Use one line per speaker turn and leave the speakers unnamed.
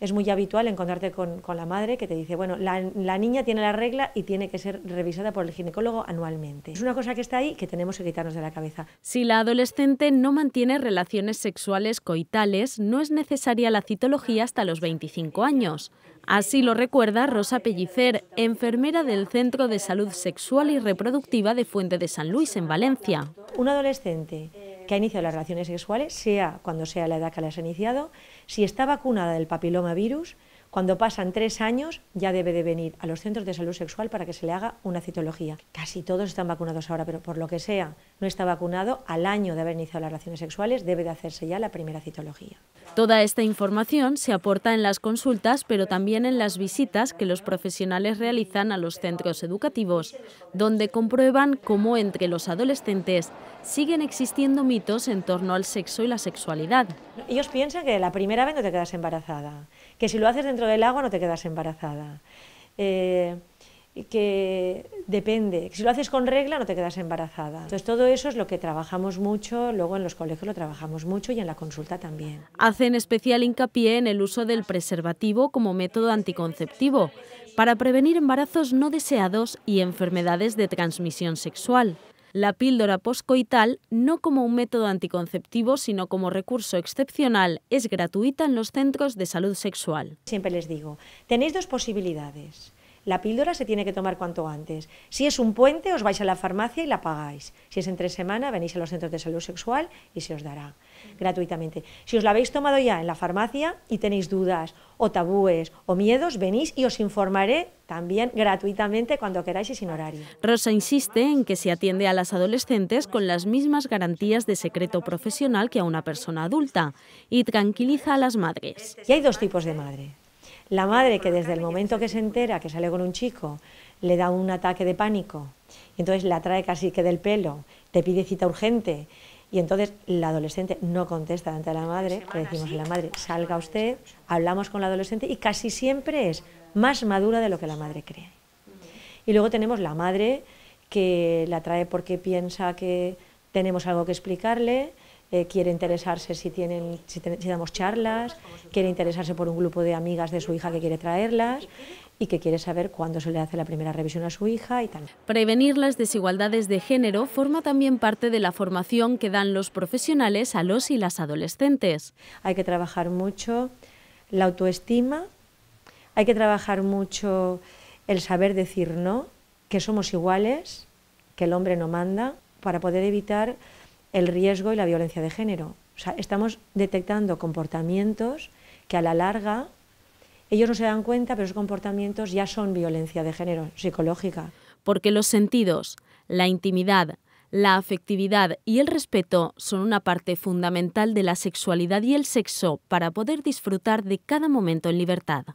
es muy habitual encontrarte con, la madre que te dice, bueno, la, niña tiene la regla y tiene que ser revisada por el ginecólogo anualmente. Es una cosa que está ahí que tenemos que quitarnos de la cabeza. Si
la adolescente no mantiene relaciones sexuales coitales, no es necesaria la citología hasta los 25 años. Así lo recuerda Rosa Pellicer, enfermera del
Centro de Salud
Sexual y Reproductiva de Fuente de San Luis, en Valencia.
Un adolescente que ha iniciado las relaciones sexuales, sea cuando sea la edad que las ha iniciado, si está vacunada del virus, cuando pasan tres años ya debe de venir a los centros de salud sexual para que se le haga una citología. Casi todos están vacunados ahora, pero por lo que sea no está vacunado, al año de haber iniciado las relaciones sexuales debe de hacerse ya la primera citología.
Toda esta información se aporta en las consultas, pero también en las visitas que los profesionales realizan a los centros educativos, donde comprueban cómo entre los adolescentes siguen
existiendo mitos en torno al sexo y la sexualidad. Ellos piensan que la primera vez no te quedas embarazada, que si lo haces dentro del agua no te quedas embarazada. Eh, que depende. Si lo haces con regla no te quedas embarazada. Entonces todo eso es lo que trabajamos mucho, luego en los colegios lo trabajamos mucho y en la consulta también. Hacen especial
hincapié en el uso del preservativo como método anticonceptivo para prevenir embarazos no deseados y enfermedades de transmisión sexual. La píldora poscoital, no como un método anticonceptivo, sino como recurso excepcional, es gratuita en los centros de
salud sexual. Siempre les digo, tenéis dos posibilidades la píldora se tiene que tomar cuanto antes. Si es un puente, os vais a la farmacia y la pagáis. Si es entre semana, venís a los centros de salud sexual y se os dará gratuitamente. Si os la habéis tomado ya en la farmacia y tenéis dudas o tabúes o miedos, venís y os informaré también gratuitamente cuando queráis y sin horario.
Rosa insiste en que se atiende a las adolescentes con las mismas garantías de secreto profesional que a una persona adulta y tranquiliza a las madres. Y hay
dos tipos de madre. La madre que desde el momento que se entera que sale con un chico le da un ataque de pánico, y entonces la trae casi que del pelo, te pide cita urgente, y entonces la adolescente no contesta ante la madre, le decimos a la madre, salga usted, hablamos con la adolescente y casi siempre es más madura de lo que la madre cree. Y luego tenemos la madre que la trae porque piensa que tenemos algo que explicarle, eh, quiere interesarse si, tienen, si, si, damos charlas, quiere interesarse por un grupo de amigas de su hija que quiere traerlas y que quiere saber cuándo se le hace la primera revisión a su hija y tal.
Prevenir las desigualdades de género forma también parte de la formación que dan los profesionales a los y las adolescentes. Hay que trabajar mucho
la autoestima, hay que trabajar mucho el saber decir no, que somos iguales, que el hombre no manda, para poder evitar el riesgo y la violencia de género. sea, estamos detectando comportamientos que a la larga ellos no se dan cuenta, pero esos comportamientos ya son violencia de género psicológica.
Porque los sentidos, la intimidad, la afectividad y el respeto son una parte fundamental de la sexualidad y el sexo para poder disfrutar de cada momento en libertad.